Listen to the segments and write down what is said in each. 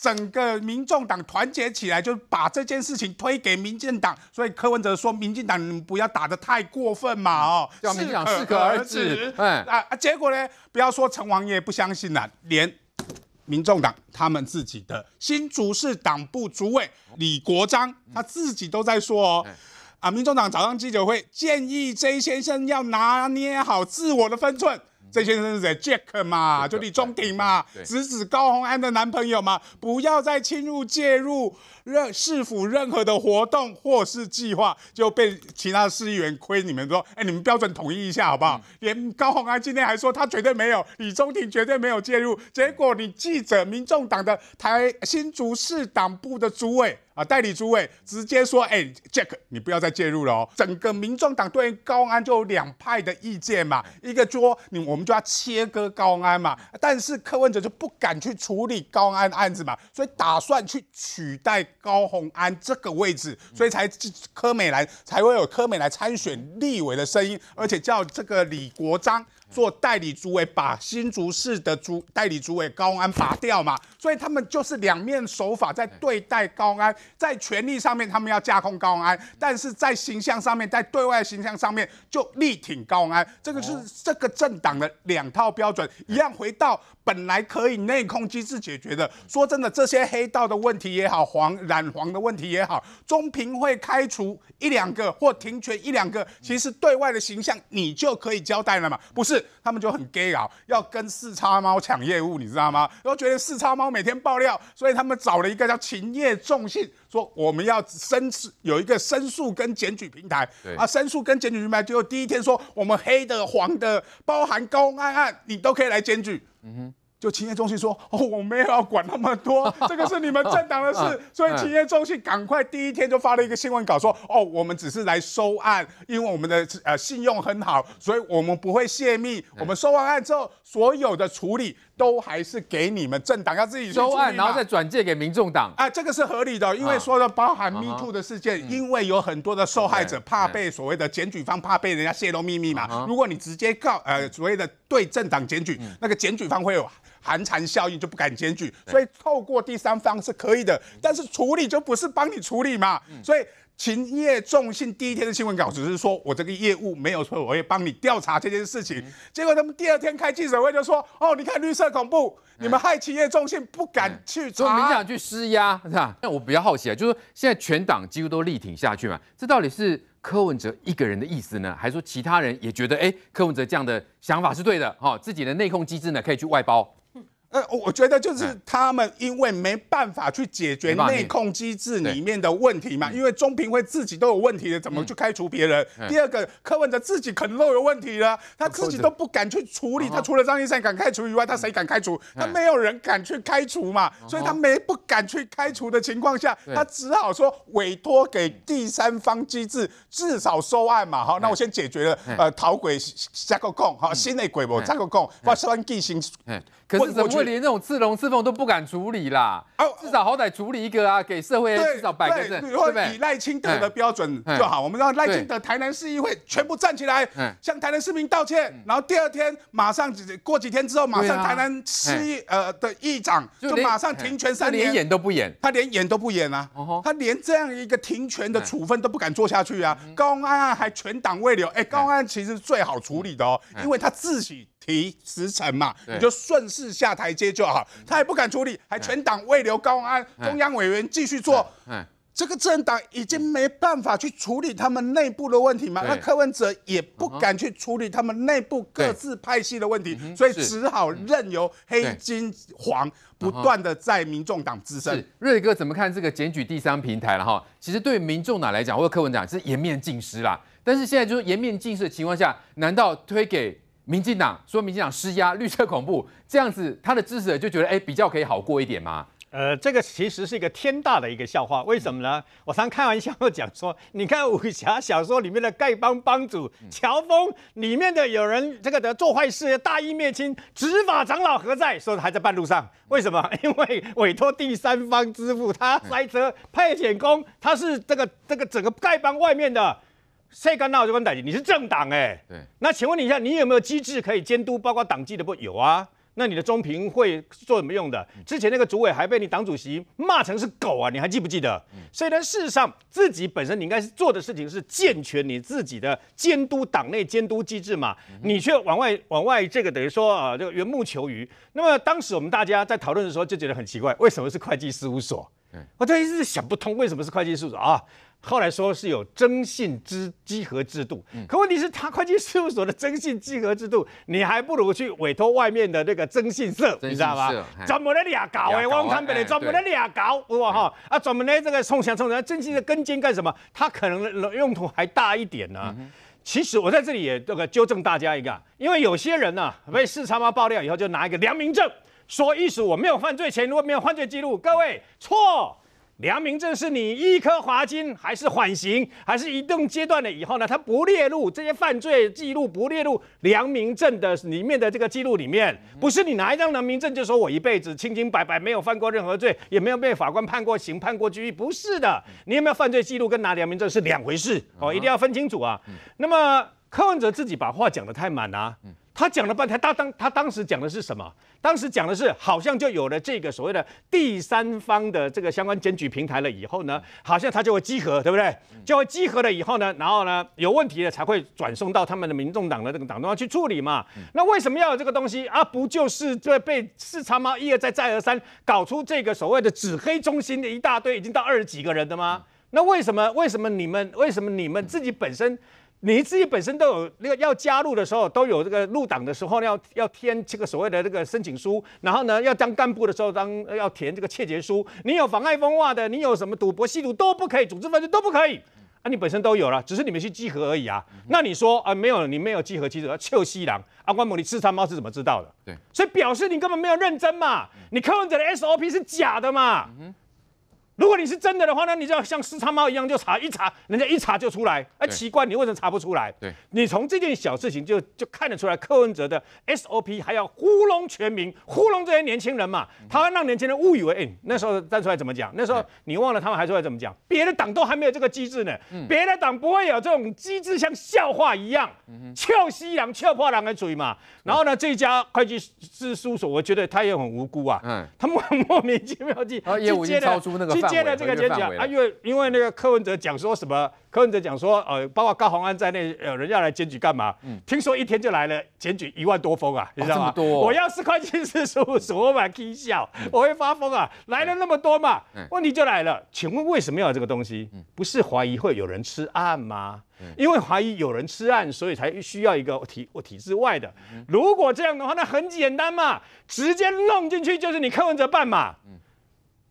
整个民众党团结起来，就把这件事情推给民进党。所以柯文哲说：“民进党，你不要打的太过分嘛，哦，适可而止。”哎啊啊！结果呢，不要说陈王爷不相信了，连民众党他们自己的新主事党部主委李国章他自己都在说：“哦，啊，民众党早上记者会建议 J 先生要拿捏好自我的分寸。”这些生是？Jack 嘛，就李中鼎嘛，直指高宏安的男朋友嘛，不要再侵入介入。任市府任何的活动或是计划，就被其他市议员亏你们说，哎，你们标准统一一下好不好？连高鸿安今天还说他绝对没有，李中庭绝对没有介入。结果你记者、民众党的台新竹市党部的主委啊，代理主委直接说，哎，Jack，你不要再介入了哦。整个民众党对于高安就有两派的意见嘛，一个说你我们就要切割高安嘛，但是柯文哲就不敢去处理高安案子嘛，所以打算去取代。高红安这个位置，所以才柯美兰才会有柯美兰参选立委的声音，而且叫这个李国章做代理主委，把新竹市的主代理主委高安拔掉嘛。所以他们就是两面手法在对待高安，在权力上面他们要架空高安，但是在形象上面，在对外形象上面就力挺高安。这个是这个政党的两套标准，一样回到。本来可以内控机制解决的，说真的，这些黑道的问题也好，黄染黄的问题也好，中评会开除一两个或停权一两个，其实对外的形象你就可以交代了嘛。不是他们就很 gay 啊，要跟四叉猫抢业务，你知道吗？都觉得四叉猫每天爆料，所以他们找了一个叫勤业众信。说我们要申诉，有一个申诉跟检举平台啊，申诉跟检举平台就第一天说我们黑的、黄的，包含公安案，你都可以来检举。嗯哼，就企业中心说哦，我没有要管那么多，这个是你们政党的事，所以企业中心赶快第一天就发了一个新闻稿说哦，我们只是来收案，因为我们的呃信用很好，所以我们不会泄密。我们收完案之后，所有的处理。都还是给你们政党要自己收案，然后再转借给民众党。啊，这个是合理的，因为说的包含 Me Too 的事件，因为有很多的受害者怕被所谓的检举方怕被人家泄露秘密嘛。如果你直接告呃所谓的对政党检举，那个检举方会有寒蝉效应，就不敢检举。所以透过第三方是可以的，但是处理就不是帮你处理嘛。所以。勤业重信第一天的新闻稿只是说我这个业务没有错，我会帮你调查这件事情，结果他们第二天开记者会就说哦，你看绿色恐怖，你们害勤业重信不敢去查，去施压是吧？那我比较好奇啊，就是现在全党几乎都力挺下去嘛，这到底是柯文哲一个人的意思呢，还是说其他人也觉得哎，柯文哲这样的想法是对的？哈，自己的内控机制呢可以去外包。呃，我觉得就是他们因为没办法去解决内控机制里面的问题嘛，因为中评会自己都有问题的，怎么去开除别人？第二个，柯文哲自己可能都有问题了，他自己都不敢去处理，他除了张一山敢开除以外，他谁敢开除？他没有人敢去开除嘛，所以他没不敢去开除的情况下，他只好说委托给第三方机制至少收案嘛。好，那我先解决了，呃，讨鬼加个控，哈，心内鬼不加个控，发生畸形。可是怎么会连那种刺龙刺凤都不敢处理啦？哦，至少好歹处理一个啊，给社会至少摆个阵，对不对？以赖清德的标准就好，我们让赖清德台南市议会全部站起来向台南市民道歉，然后第二天马上过几天之后马上台南市议呃的议长就马上停权三他连演都不演，他连演都不演啊，他连这样一个停权的处分都不敢做下去啊。高安案还全党未留，哎，高安其实最好处理的哦，因为他自己。提时程嘛，你就顺势下台阶就好。他也不敢处理，还全党未留高安，中央委员继续做。这个政党已经没办法去处理他们内部的问题嘛。那柯文哲也不敢去处理他们内部各自派系的问题，所以只好任由黑金黄不断的在民众党滋生。瑞哥怎么看这个检举第三平台了哈？其实对民众党来讲，或者柯文哲是颜面尽失啦。但是现在就是颜面尽失的情况下，难道推给？民进党说民进党施压绿色恐怖这样子，他的支持者就觉得哎比较可以好过一点吗？呃，这个其实是一个天大的一个笑话。为什么呢？我常开玩笑讲说，你看武侠小说里面的丐帮帮主乔峰，里面的有人这个做坏事大义灭亲，执法长老何在？说还在半路上。为什么？因为委托第三方支付，他塞车，派遣工，他是这个这个整个丐帮外面的。谁敢闹就关大击？你是政党哎，对。那请问你一下，你有没有机制可以监督包括党纪的不？有啊。那你的中评会做什么用的？之前那个主委还被你党主席骂成是狗啊，你还记不记得？所以呢，事实上自己本身你应该是做的事情是健全你自己的监督党内监督机制嘛。你却往外往外，这个等于说啊，这个缘木求鱼。那么当时我们大家在讨论的时候就觉得很奇怪，为什么是会计事务所？我我一直想不通为什么是会计事务所啊。后来说是有征信之稽核制度，可问题是，他会计事务所的征信稽核制度，你还不如去委托外面的那个征信社，你知道吧？专门来瞎搞哎，我们看不专门来瞎搞，我哈啊，专门来这个充钱充钱，征信的根金干什么？他可能用途还大一点呢。其实我在这里也这个纠正大家一个，因为有些人呢被四他妈爆料以后，就拿一个良民证说意思我没有犯罪前，如果没有犯罪记录，各位错。良民证是你一颗罚金，还是缓刑，还是移定阶段了以后呢？他不列入这些犯罪记录，不列入良民证的里面的这个记录里面。不是你拿一张良民证就说我一辈子清清白白，没有犯过任何罪，也没有被法官判过刑、判过拘役。不是的，你有没有犯罪记录跟拿良民证是两回事哦，一定要分清楚啊。那么柯文哲自己把话讲得太满啊。他讲了半天，他当他当时讲的是什么？当时讲的是好像就有了这个所谓的第三方的这个相关检举平台了以后呢，好像他就会集合，对不对？就会集合了以后呢，然后呢有问题了才会转送到他们的民众党的这个党中央去处理嘛。那为什么要有这个东西啊？不就是这被视察吗？一而再再而三搞出这个所谓的“纸黑中心”的一大堆，已经到二十几个人的吗？那为什么？为什么你们？为什么你们自己本身？你自己本身都有那个要加入的时候都有这个入党的时候要要填这个所谓的这个申请书，然后呢要当干部的时候当要填这个窃结书。你有妨碍风化，的你有什么赌博吸毒都不可以，组织犯罪都不可以。啊，你本身都有了，只是你们去集合而已啊。那你说啊，没有你没有集合，其实叫臭西郎阿关某，你吃衫猫是怎么知道的？对，所以表示你根本没有认真嘛，你科文者的 SOP 是假的嘛。如果你是真的的话呢，你就要像私藏猫一样就查一查，人家一查就出来。哎，奇怪，你为什么查不出来？对，你从这件小事情就就看得出来，柯文哲的 SOP 还要糊弄全民，糊弄这些年轻人嘛。他让年轻人误以为，哎，那时候站出来怎么讲？那时候你忘了他们还出来怎么讲？别的党都还没有这个机制呢，别的党不会有这种机制，像笑话一样，俏西凉、俏破狼的嘴嘛。然后呢，这家会计师事务所，我觉得他也很无辜啊，他们很莫名其妙地，业务已经超出那个借了这个检举啊，啊因为因为那个柯文哲讲说什么？柯文哲讲说，呃，包括高鸿安在内，呃，人家来检举干嘛？听说一天就来了检举一万多封啊，你知道吗？我要是关心事，说我满轻笑，我会发疯啊！来了那么多嘛，问题就来了，请问为什么要这个东西？不是怀疑会有人吃案吗？因为怀疑有人吃案，所以才需要一个体体制外的。如果这样的话，那很简单嘛，直接弄进去就是你柯文哲办嘛。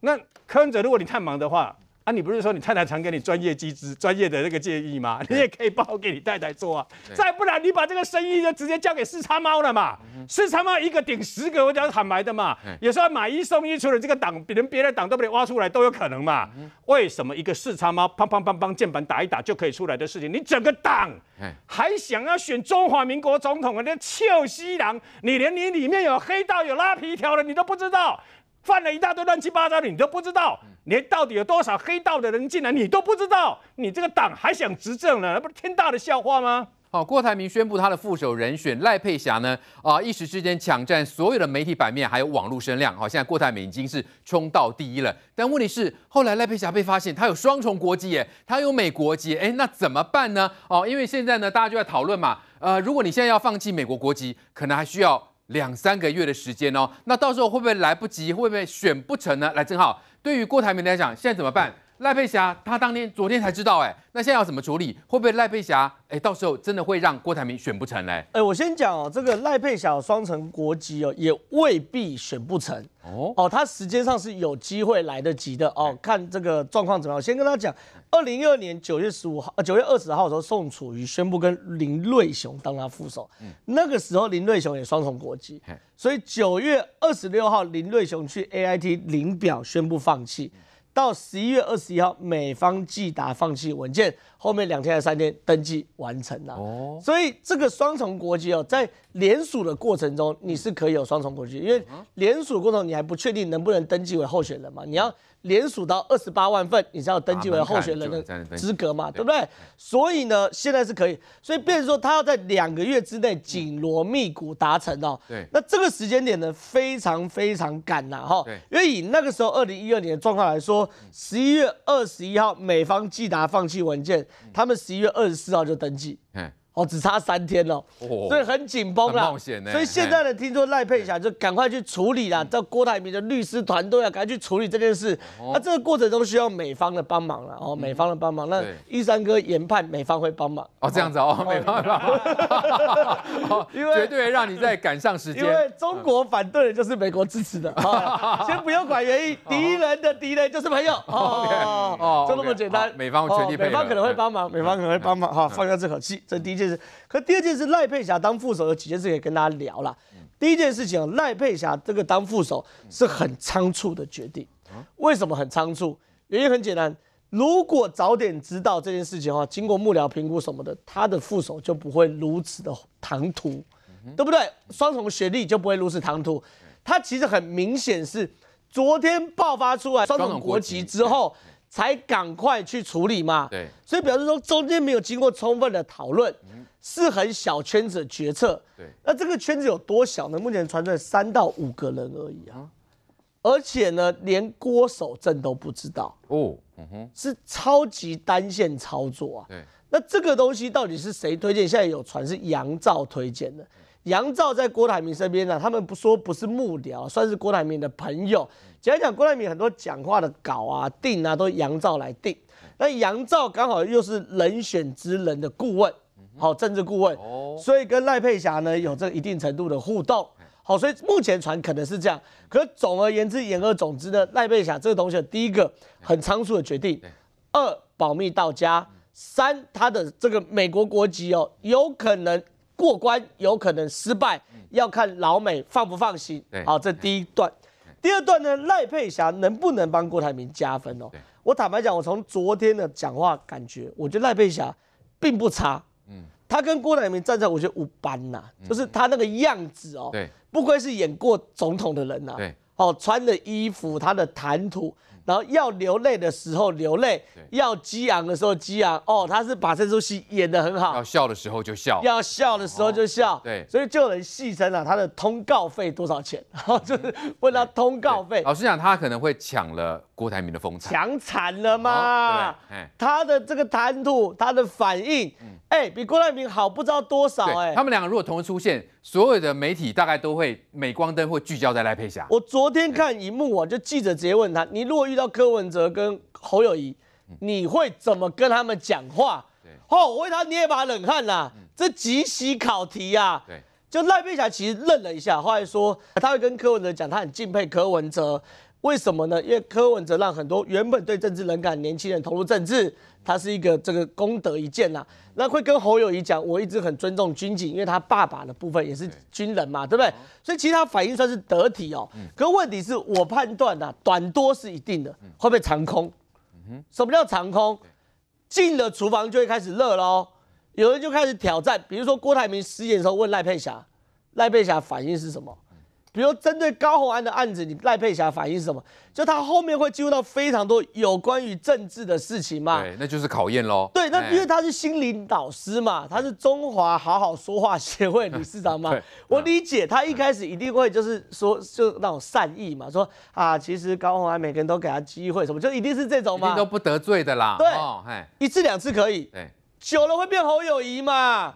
那柯文哲，如果你太忙的话，啊，你不是说你太太常给你专业机制、专业的那个建议吗？你也可以我给你太太做啊。再不然，你把这个生意就直接交给四叉猫了嘛。四叉猫一个顶十个，我讲坦白的嘛，有时候买一送一，除了这个党，别人别的党都被挖出来都有可能嘛。为什么一个四叉猫，砰砰砰砰键盘打一打就可以出来的事情，你整个党还想要选中华民国总统啊？那臭西郎，你连你里面有黑道有拉皮条的你都不知道。犯了一大堆乱七八糟的，你都不知道，连到底有多少黑道的人进来，你都不知道，你这个党还想执政呢？那不是天大的笑话吗？好，郭台铭宣布他的副手人选赖佩霞呢？啊，一时之间抢占所有的媒体版面，还有网络声量。好，现在郭台铭已经是冲到第一了。但问题是，后来赖佩霞被发现他有双重国籍，耶，他有美国籍，哎，那怎么办呢？哦，因为现在呢，大家就在讨论嘛，呃，如果你现在要放弃美国国籍，可能还需要。两三个月的时间哦，那到时候会不会来不及？会不会选不成呢？来，正好，对于郭台铭来讲，现在怎么办？赖佩霞，他当天昨天才知道，哎，那现在要怎么处理？会不会赖佩霞，哎，到时候真的会让郭台铭选不成嘞？哎，我先讲哦，这个赖佩霞双城国籍哦，也未必选不成哦。哦，他时间上是有机会来得及的哦，看这个状况怎么样。我先跟他讲，二零一二年九月十五号，九月二十号的时候，宋楚瑜宣布跟林瑞雄当他副手，那个时候林瑞雄也双重国籍，所以九月二十六号林瑞雄去 AIT 领表宣布放弃。到十一月二十一号，美方寄达放弃文件，后面两天还三天，登记完成了。哦，所以这个双重国籍哦，在联署的过程中，你是可以有双重国籍，因为联署过程你还不确定能不能登记为候选人嘛，你要。连数到二十八万份，你才有登记为候选人的资格嘛，对不对？所以呢，现在是可以，所以变成说他要在两个月之内紧锣密鼓达成哦。对，那这个时间点呢，非常非常赶呐，哈。对，因为以那个时候二零一二年的状况来说，十一月二十一号美方寄达放弃文件，他们十一月二十四号就登记。哦，只差三天了，所以很紧绷了，冒险。所以现在呢，听说赖佩霞就赶快去处理啦，叫郭台铭的律师团队啊，赶快去处理这件事。那这个过程中需要美方的帮忙了，哦，美方的帮忙。那玉山哥研判美方会帮忙。哦，这样子哦，美方帮忙，因为绝对让你再赶上时间。因为中国反对的就是美国支持的，先不用管原因，敌人的敌人就是朋友，OK，哦，就那么简单。美方全力配合，美方可能会帮忙，美方可能会帮忙，哈，放下这口气，这第一件。可第二件事，赖佩霞当副手有几件事可以跟大家聊了。第一件事情，赖佩霞这个当副手是很仓促的决定。为什么很仓促？原因很简单，如果早点知道这件事情的话，经过幕僚评估什么的，他的副手就不会如此的唐突，对不对？双重学历就不会如此唐突。他其实很明显是昨天爆发出来双重国籍之后。才赶快去处理嘛，对，所以表示说中间没有经过充分的讨论，是很小圈子决策。对，那这个圈子有多小呢？目前传来三到五个人而已啊，而且呢，连郭守正都不知道哦，是超级单线操作啊。对，那这个东西到底是谁推荐？现在有传是杨照推荐的。杨照在郭台铭身边呢，他们不说不是幕僚，算是郭台铭的朋友。讲来讲郭台铭很多讲话的稿啊、定啊，都杨照来定。那杨照刚好又是人选之人的顾问，好，政治顾问，所以跟赖佩霞呢有这一定程度的互动。好，所以目前传可能是这样。可总而言之，言而总之呢，赖佩霞这个同学，第一个很仓促的决定，二保密到家，三他的这个美国国籍哦，有可能。过关有可能失败，要看老美放不放心。好，这第一段，第二段呢？赖佩霞能不能帮郭台铭加分哦？我坦白讲，我从昨天的讲话感觉，我觉得赖佩霞并不差。嗯，他跟郭台铭站在，我觉得五班呐，就是他那个样子哦。对，不愧是演过总统的人呐。对，哦，穿的衣服，他的谈吐。然后要流泪的时候流泪，要激昂的时候激昂。哦，他是把这出戏演得很好。要笑的时候就笑，要笑的时候就笑。对，所以就有人戏称啊，他的通告费多少钱？然 后就是问他通告费。老实讲，他可能会抢了郭台铭的风采。抢惨了嘛！哎，他的这个谈吐，他的反应，哎，比郭台铭好不知道多少哎。他们两个如果同时出现，所有的媒体大概都会镁光灯或聚焦在赖佩霞。我昨天看荧幕，啊，就记者直接问他：，你如果遇到柯文哲跟侯友谊，你会怎么跟他们讲话？对，哦，我为他捏一把冷汗啦，这极席考题呀。对，就赖佩霞其实愣了一下，后来说他会跟柯文哲讲，他很敬佩柯文哲。为什么呢？因为柯文哲让很多原本对政治冷感年轻人投入政治，他是一个这个功德一件呐。那会跟侯友谊讲，我一直很尊重军警，因为他爸爸的部分也是军人嘛，对不对？所以其实他反应算是得体哦。可问题是我判断呐，短多是一定的，会会长空。什么叫长空？进了厨房就会开始热喽，有人就开始挑战，比如说郭台铭失前的时候问赖佩霞，赖佩霞反应是什么？比如针对高红安的案子，你赖佩霞反应是什么？就他后面会进入到非常多有关于政治的事情嘛？对，那就是考验喽。对，那因为他是心理导师嘛，他是中华好好说话协会理事长嘛。我理解他一开始一定会就是说，就那种善意嘛，说啊，其实高红安每个人都给他机会，什么就一定是这种嘛，都不得罪的啦。对，一次两次可以，对，久了会变好友谊嘛，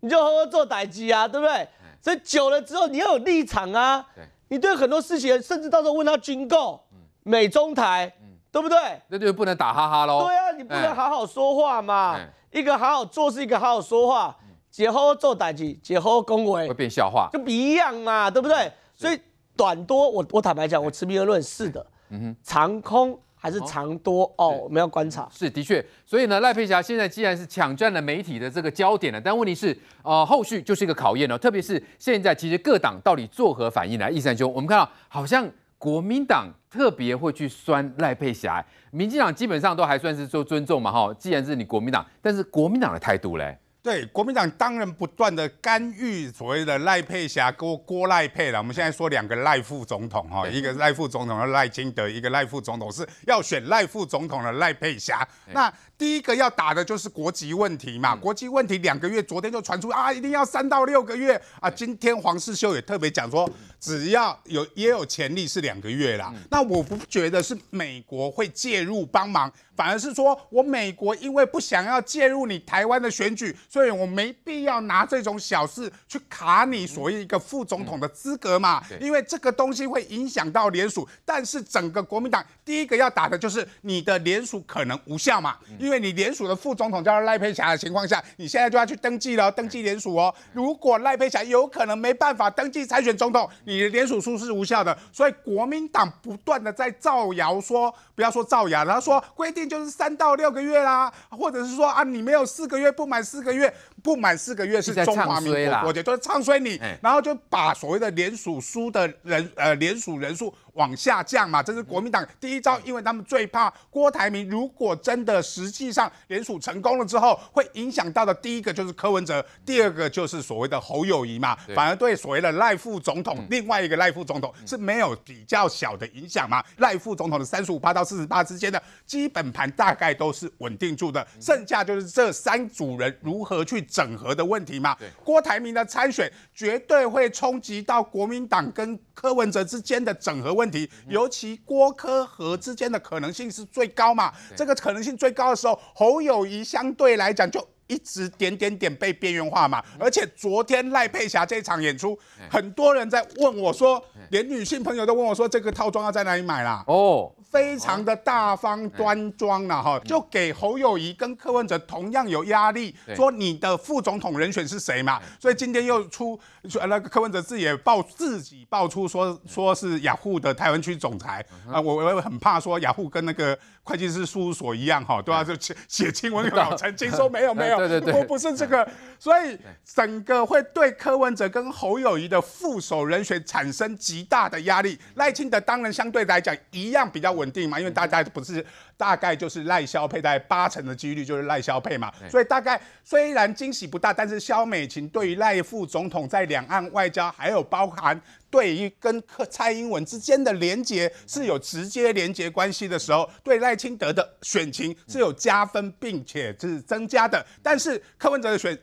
你就好好做打击啊，对不对？所以久了之后，你要有立场啊！对，你对很多事情，甚至到时候问他军购、美中台，对不对？那就不能打哈哈喽。对啊，你不能好好说话嘛！一个好好做事，一个好好说话，结剖做歹计，结剖恭维，会变笑话，就不一样嘛，对不对？所以短多，我我坦白讲，我持悲而论是的。嗯哼，长空。还是长多哦，我们要观察。是的确，所以呢，赖佩霞现在既然是抢占了媒体的这个焦点了，但问题是，呃，后续就是一个考验了。特别是现在，其实各党到底作何反应呢？易三兄，我们看到好像国民党特别会去酸赖佩霞，民进党基本上都还算是说尊重嘛，哈。既然是你国民党，但是国民党的态度嘞？对国民党当然不断的干预所谓的赖佩霞郭郭赖佩了，我们现在说两个赖副总统哈，一个赖副总统的赖金德，一个赖副总统是要选赖副总统的赖佩霞。那第一个要打的就是国籍问题嘛，国际问题两个月，昨天就传出啊一定要三到六个月啊，今天黄世秀也特别讲说，只要有也有潜力是两个月啦，那我不觉得是美国会介入帮忙。反而是说，我美国因为不想要介入你台湾的选举，所以我没必要拿这种小事去卡你所谓一个副总统的资格嘛。因为这个东西会影响到联署，但是整个国民党第一个要打的就是你的联署可能无效嘛，因为你联署的副总统叫赖佩霞的情况下，你现在就要去登记了，登记联署哦。如果赖佩霞有可能没办法登记参选总统，你的联署书是无效的，所以国民党不断的在造谣说，不要说造谣，他说规定。就是三到六个月啦，或者是说啊，你没有四个月，不满四个月。不满四个月是中华民国，我觉得唱衰你，然后就把所谓的联署书的人，呃，联署人数往下降嘛，这是国民党第一招，因为他们最怕郭台铭。如果真的实际上联署成功了之后，会影响到的第一个就是柯文哲，第二个就是所谓的侯友谊嘛，反而对所谓的赖副总统，另外一个赖副总统是没有比较小的影响嘛。赖副总统的三十五八到四十八之间的基本盘大概都是稳定住的，剩下就是这三组人如何去。整合的问题嘛，郭台铭的参选绝对会冲击到国民党跟柯文哲之间的整合问题，尤其郭柯和之间的可能性是最高嘛，这个可能性最高的时候，侯友谊相对来讲就一直点点点被边缘化嘛，而且昨天赖佩霞这场演出，很多人在问我说，连女性朋友都问我说，这个套装要在哪里买啦？哦。非常的大方端庄了哈，就给侯友谊跟柯文哲同样有压力，说你的副总统人选是谁嘛？所以今天又出，那个柯文哲自己也爆自己爆出说说是雅虎的台湾区总裁啊，我我很怕说雅虎跟那个。会计师事务所一样哈，都要就写写那个稿澄清，说没有没有，我不是这个，所以整个会对柯文哲跟侯友谊的副手人选产生极大的压力。赖清德当然相对来讲一样比较稳定嘛，因为大家不是。大概就是赖萧配，大概八成的几率就是赖萧配嘛。所以大概虽然惊喜不大，但是萧美琴对于赖副总统在两岸外交，还有包含对于跟蔡英文之间的连结是有直接连结关系的时候，对赖清德的选情是有加分，并且是增加的。但是柯文哲的选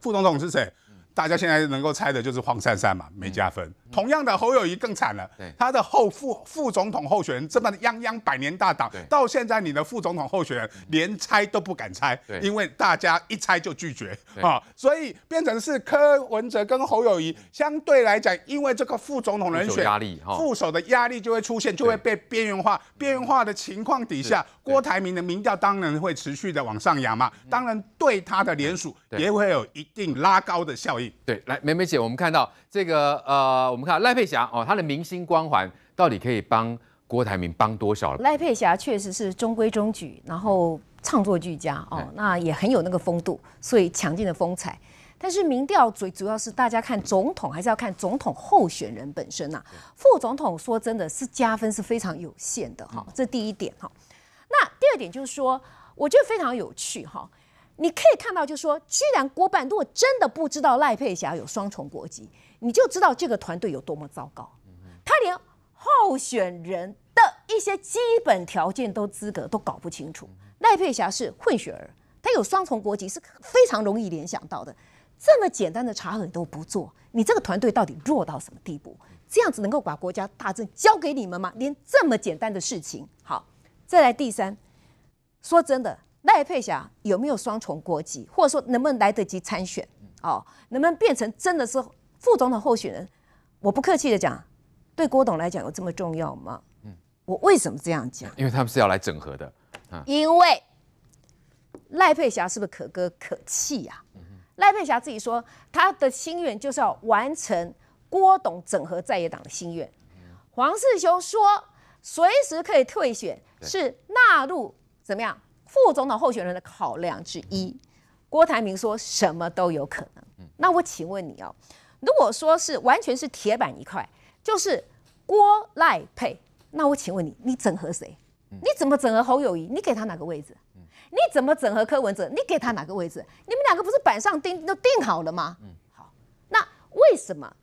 副总统是谁？大家现在能够猜的就是黄珊珊嘛，没加分。同样的，侯友谊更惨了，他的后副副总统候选人这么泱泱百年大党，到现在你的副总统候选人连猜都不敢猜，因为大家一猜就拒绝啊，所以变成是柯文哲跟侯友谊相对来讲，因为这个副总统人选、副手的压力就会出现，就会被边缘化，边缘化的情况底下。郭台铭的民调当然会持续的往上扬嘛，当然对他的联署也会有一定拉高的效应。对，来，梅梅姐，我们看到这个，呃，我们看赖佩霞哦，她的明星光环到底可以帮郭台铭帮多少？赖佩霞确实是中规中矩，然后唱作俱佳哦，那也很有那个风度，所以强劲的风采。但是民调最主要是大家看总统，还是要看总统候选人本身呐。副总统说真的是加分是非常有限的哈，这第一点哈。点就是说，我觉得非常有趣哈。你可以看到，就是说，居然郭办如果真的不知道赖佩霞有双重国籍，你就知道这个团队有多么糟糕。他连候选人的一些基本条件都资格都搞不清楚。赖佩霞是混血儿，她有双重国籍是非常容易联想到的。这么简单的查核都不做，你这个团队到底弱到什么地步？这样子能够把国家大政交给你们吗？连这么简单的事情，好，再来第三。说真的，赖佩霞有没有双重国籍，或者说能不能来得及参选？哦，能不能变成真的是副总统候选人？我不客气的讲，对郭董来讲有这么重要吗？嗯，我为什么这样讲？因为他们是要来整合的，啊，因为赖佩霞是不是可歌可泣呀？赖佩霞自己说，他的心愿就是要完成郭董整合在野党的心愿。黄世雄说，随时可以退选，是纳入。怎么样？副总统候选人的考量之一，郭台铭说什么都有可能。那我请问你哦，如果说是完全是铁板一块，就是郭赖配，那我请问你，你整合谁？你怎么整合侯友谊？你给他哪个位置？你怎么整合柯文哲？你给他哪个位置？你们两个不是板上钉都定好了吗？嗯，好。那为什么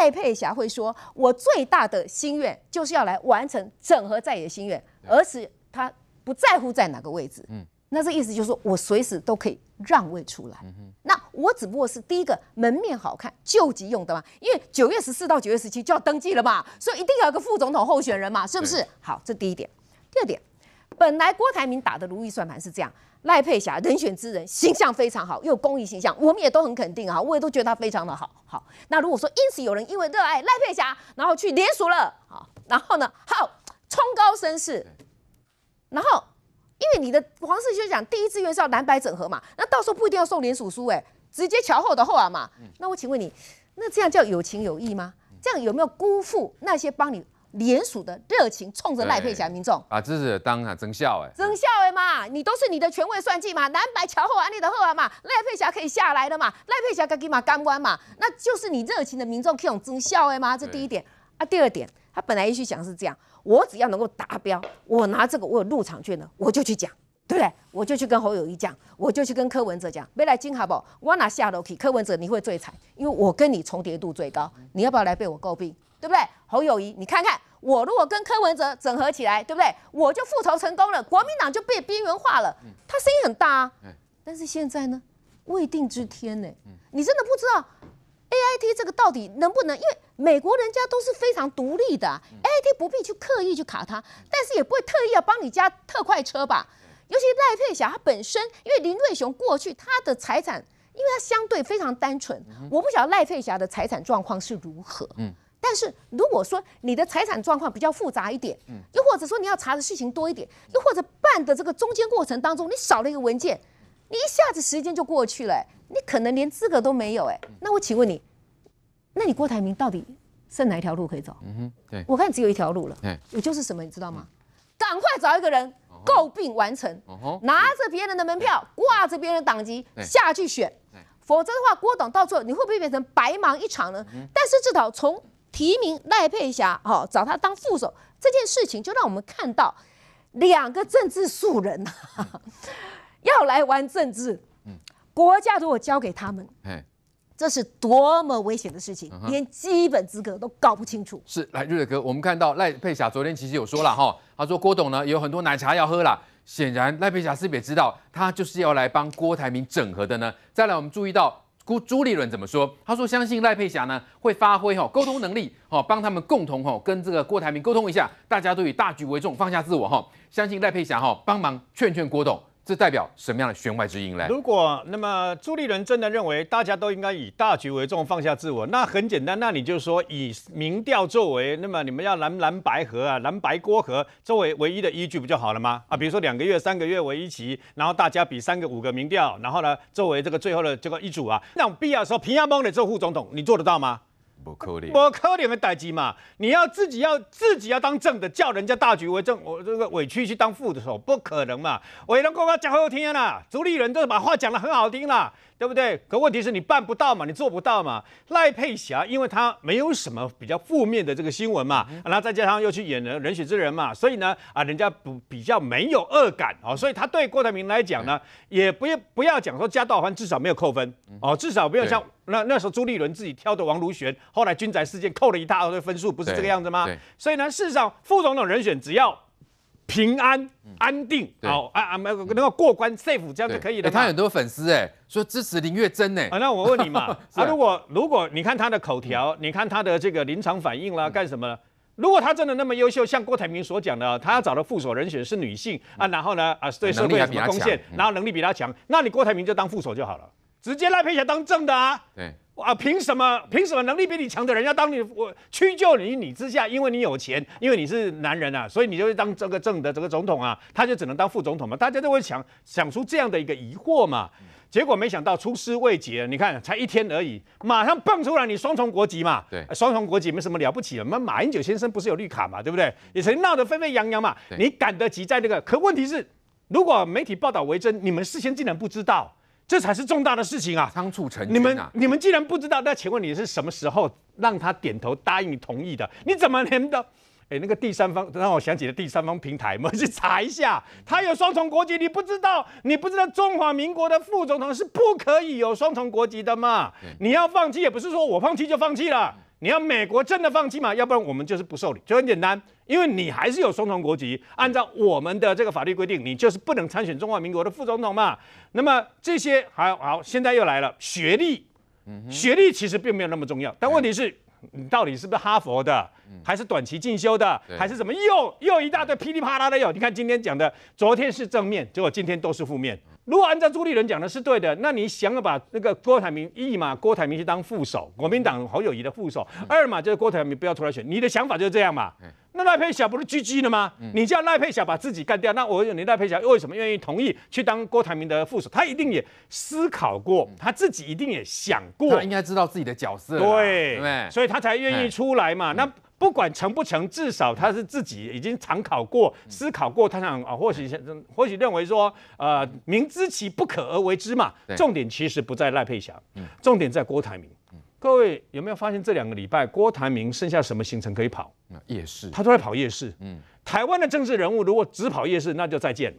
赖佩霞会说，我最大的心愿就是要来完成整合在野心愿，而是他？不在乎在哪个位置，嗯，那这意思就是说我随时都可以让位出来，嗯哼，那我只不过是第一个门面好看，救急用的嘛，因为九月十四到九月十七就要登记了嘛，所以一定要有个副总统候选人嘛，是不是？好，这第一点，第二点，本来郭台铭打的如意算盘是这样，赖佩霞人选之人形象非常好，又有公益形象，我们也都很肯定啊，我也都觉得他非常的好，好，那如果说因此有人因为热爱赖佩霞，然后去联署了，好，然后呢，好冲高升势。然后，因为你的黄世勋讲第一志愿是要南白整合嘛，那到时候不一定要送联署书哎，直接桥后的后啊嘛。那我请问你，那这样叫有情有义吗？这样有没有辜负那些帮你联署的热情冲着赖佩霞民众？啊，这是当然增效哎，增效哎嘛，你都是你的权威算计嘛，南白桥后的后啊嘛，赖佩霞可以下来的嘛，赖佩霞跟 g m 干关嘛，那就是你热情的民众可以用增效哎嘛，这第一点。啊，第二点，他本来一去想是这样。我只要能够达标，我拿这个我有入场券的，我就去讲，对不对？我就去跟侯友谊讲，我就去跟柯文哲讲，未来金卡宝我拿下楼梯，柯文哲你会最惨，因为我跟你重叠度最高，你要不要来被我诟病，对不对？侯友谊，你看看我如果跟柯文哲整合起来，对不对？我就复仇成功了，国民党就被边缘化了，他声音很大啊。但是现在呢，未定之天呢，你真的不知道 A I T 这个到底能不能，因为。美国人家都是非常独立的，AT 不必去刻意去卡他，但是也不会特意要帮你加特快车吧？尤其赖佩霞，她本身因为林瑞雄过去他的财产，因为他相对非常单纯，我不晓得赖佩霞的财产状况是如何。嗯，但是如果说你的财产状况比较复杂一点，嗯，又或者说你要查的事情多一点，又或者办的这个中间过程当中你少了一个文件，你一下子时间就过去了，你可能连资格都没有。哎，那我请问你。那你郭台铭到底剩哪一条路可以走？嗯哼，对，我看只有一条路了，也就是什么，你知道吗？赶快找一个人诟病完成，拿着别人的门票，挂着别人的党籍下去选，否则的话，郭董到最后你会不会变成白忙一场呢？但是至少从提名赖佩霞，哈，找他当副手这件事情，就让我们看到两个政治素人 要来玩政治，嗯，国家如果交给他们，哎。这是多么危险的事情，连基本资格都搞不清楚。是来瑞瑞哥，我们看到赖佩霞昨天其实有说了哈，他说郭董呢有很多奶茶要喝了。显然赖佩霞是不是也知道，他就是要来帮郭台铭整合的呢。再来，我们注意到朱朱立伦怎么说？他说相信赖佩霞呢会发挥哈沟通能力，哈帮他们共同哈跟这个郭台铭沟通一下，大家都以大局为重，放下自我哈，相信赖佩霞哈帮忙劝劝郭董。这代表什么样的弦外之音呢？如果那么朱立伦真的认为大家都应该以大局为重，放下自我，那很简单，那你就说以民调作为，那么你们要蓝蓝白河啊，蓝白锅河作为唯一的依据不就好了吗？啊，比如说两个月、三个月为一期，然后大家比三个、五个民调，然后呢作为这个最后的这个一组啊，那种必要候平安邦的做副总统，你做得到吗？不可能，不可怜的代志嘛，你要自己要自己要当正的，叫人家大局为正，我这个委屈去当副的时候，不可能嘛。伟人讲话讲好听啦，主理人都把话讲的很好听啦，对不对？可问题是你办不到嘛，你做不到嘛。赖佩霞，因为她没有什么比较负面的这个新闻嘛，那再加上又去演了《人血之人》嘛，所以呢，啊，人家不比较没有恶感哦，所以他对郭台铭来讲呢，也不要不要讲说加到分，至少没有扣分哦，至少没有像。那那时候朱立伦自己挑的王如玄，后来军宅事件扣了一大堆分数，不是这个样子吗？所以呢，事实上副总统人选只要平安安定，好啊啊，能够过关 safe 这样就可以了。他很多粉丝哎说支持林月珍呢。啊，那我问你嘛，啊如果如果你看他的口条，你看他的这个临场反应啦，干什么？如果他真的那么优秀，像郭台铭所讲的，他要找的副手人选是女性啊，然后呢啊对社会有什么贡献，然后能力比他强，那你郭台铭就当副手就好了。直接拉皮架当正的啊？对，哇，凭什么？凭什么能力比你强的人要当你我屈就你你之下？因为你有钱，因为你是男人啊，所以你就会当这个正的这个总统啊，他就只能当副总统嘛？大家都会想想出这样的一个疑惑嘛？结果没想到出师未捷，你看才一天而已，马上蹦出来你双重国籍嘛？对，双重国籍没什么了不起的，我们马英九先生不是有绿卡嘛？对不对？也曾经闹得沸沸扬扬嘛？你赶得及在那个，可问题是，如果媒体报道为真，你们事先竟然不知道？这才是重大的事情啊！仓促成你们你们既然不知道，那请问你是什么时候让他点头答应你同意的？你怎么连的？哎，那个第三方让我想起了第三方平台，我们去查一下，他有双重国籍，你不知道？你不知道中华民国的副总统是不可以有双重国籍的嘛？你要放弃也不是说我放弃就放弃了。你要美国真的放弃嘛？要不然我们就是不受理，就很简单，因为你还是有双重国籍，按照我们的这个法律规定，你就是不能参选中华民国的副总统嘛。那么这些好好，现在又来了学历，学历其实并没有那么重要，但问题是。你到底是不是哈佛的，还是短期进修的，还是什么？又又一大堆噼里啪啦的有。你看今天讲的，昨天是正面，结果今天都是负面。如果按照朱立伦讲的是对的，那你想要把那个郭台铭一嘛，郭台铭去当副手，国民党侯友谊的副手；二嘛，就是郭台铭不要出来选。你的想法就是这样嘛？那赖佩霞不是狙击的吗？你叫赖佩霞把自己干掉，那我问你，赖佩霞为什么愿意同意去当郭台铭的副手？他一定也思考过，他自己一定也想过。他应该知道自己的角色。对，所以他才愿意出来嘛。那不管成不成，至少他是自己已经常考过、思考过，他想啊，或许、或许认为说，呃，明知其不可而为之嘛。重点其实不在赖佩霞，重点在郭台铭。各位有没有发现这两个礼拜，郭台铭剩下什么行程可以跑？夜市，他都在跑夜市。嗯，台湾的政治人物如果只跑夜市，那就再见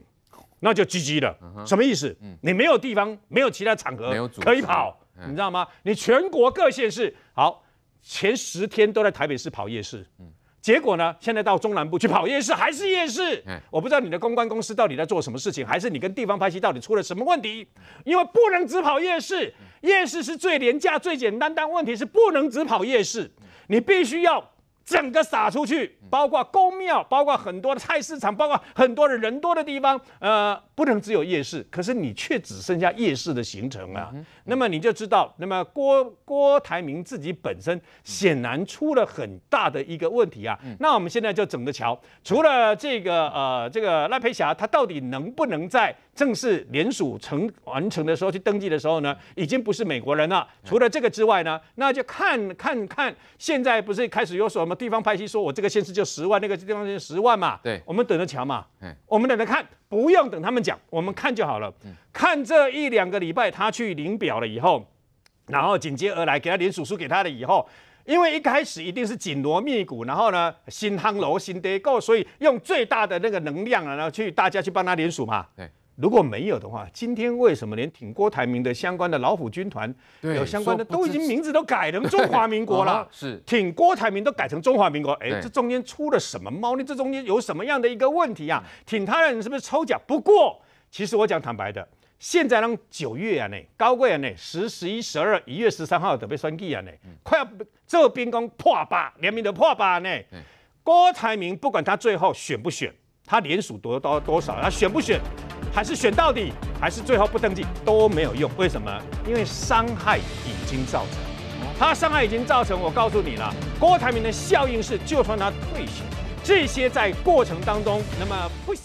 那就 GG 了。什么意思？嗯，你没有地方，没有其他场合可以跑，你知道吗？你全国各县市好，前十天都在台北市跑夜市。嗯。结果呢？现在到中南部去跑夜市还是夜市？我不知道你的公关公司到底在做什么事情，还是你跟地方拍戏到底出了什么问题？因为不能只跑夜市，夜市是最廉价、最简单，但问题是不能只跑夜市，你必须要。整个撒出去，包括公庙，包括很多的菜市场，包括很多的人多的地方，呃，不能只有夜市，可是你却只剩下夜市的行程啊。那么你就知道，那么郭郭台铭自己本身显然出了很大的一个问题啊。那我们现在就整个瞧，除了这个呃，这个赖佩霞，她到底能不能在正式联署成完成的时候去登记的时候呢？已经不是美国人了。除了这个之外呢，那就看看看，现在不是开始有什么？地方派系说：“我这个县市就十万，那个地方就十万嘛。”对，我们等着瞧嘛。我们等着看，不用等他们讲，我们看就好了。嗯，看这一两个礼拜他去领表了以后，然后紧接而来给他连署书给他了以后，因为一开始一定是紧锣密鼓，然后呢新夯楼、新结够，所以用最大的那个能量啊，然后去大家去帮他联署嘛。对。如果没有的话，今天为什么连挺郭台铭的相关的老虎军团有相关的都已经名字都改成中华民国了？是挺郭台铭都改成中华民国？哎，这中间出了什么猫腻？这中间有什么样的一个问题啊？挺他人是不是抽奖？不过，其实我讲坦白的，现在让九月啊内高贵啊内十十一十二一月十三号的被选举啊内，快要这兵工破八联名的破八呢，郭台铭不管他最后选不选，他连署多多多少，他选不选？还是选到底，还是最后不登记，都没有用。为什么？因为伤害已经造成，他伤害已经造成。我告诉你了，郭台铭的效应是就算他退选，这些在过程当中，那么不行。